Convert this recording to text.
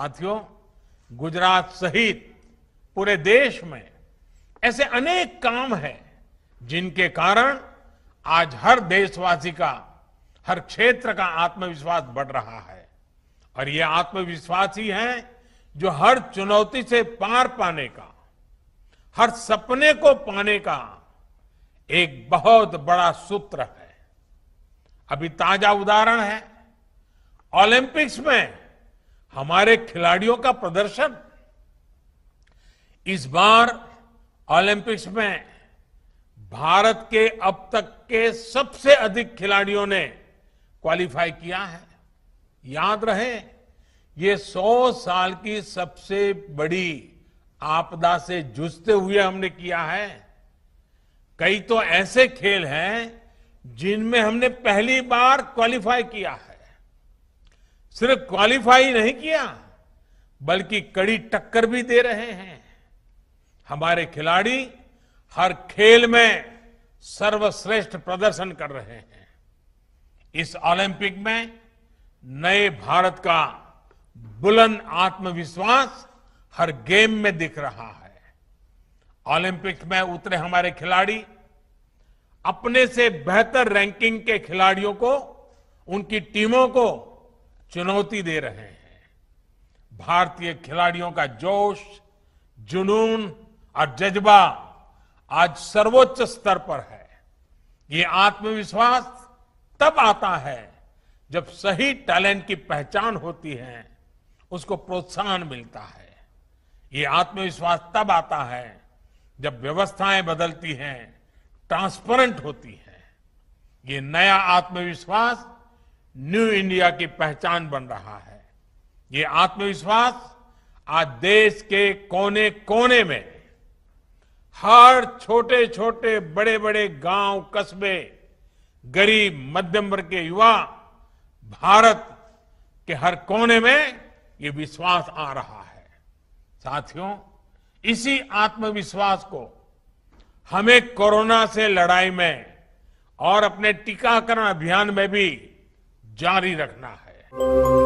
साथियों गुजरात सहित पूरे देश में ऐसे अनेक काम हैं जिनके कारण आज हर देशवासी का हर क्षेत्र का आत्मविश्वास बढ़ रहा है और ये आत्मविश्वास ही है जो हर चुनौती से पार पाने का हर सपने को पाने का एक बहुत बड़ा सूत्र है अभी ताजा उदाहरण है ओलंपिक्स में हमारे खिलाड़ियों का प्रदर्शन इस बार ओलंपिक्स में भारत के अब तक के सबसे अधिक खिलाड़ियों ने क्वालिफाई किया है याद रहे ये 100 साल की सबसे बड़ी आपदा से जूझते हुए हमने किया है कई तो ऐसे खेल हैं जिनमें हमने पहली बार क्वालिफाई किया है सिर्फ क्वालिफाई नहीं किया बल्कि कड़ी टक्कर भी दे रहे हैं हमारे खिलाड़ी हर खेल में सर्वश्रेष्ठ प्रदर्शन कर रहे हैं इस ओलंपिक में नए भारत का बुलंद आत्मविश्वास हर गेम में दिख रहा है ओलंपिक में उतरे हमारे खिलाड़ी अपने से बेहतर रैंकिंग के खिलाड़ियों को उनकी टीमों को चुनौती दे रहे हैं भारतीय खिलाड़ियों का जोश जुनून और जज्बा आज सर्वोच्च स्तर पर है ये आत्मविश्वास तब आता है जब सही टैलेंट की पहचान होती है उसको प्रोत्साहन मिलता है ये आत्मविश्वास तब आता है जब व्यवस्थाएं बदलती हैं ट्रांसपेरेंट होती हैं ये नया आत्मविश्वास न्यू इंडिया की पहचान बन रहा है ये आत्मविश्वास आज देश के कोने कोने में हर छोटे छोटे बड़े बड़े गांव कस्बे गरीब मध्यम वर्ग के युवा भारत के हर कोने में ये विश्वास आ रहा है साथियों इसी आत्मविश्वास को हमें कोरोना से लड़ाई में और अपने टीकाकरण अभियान में भी जारी रखना है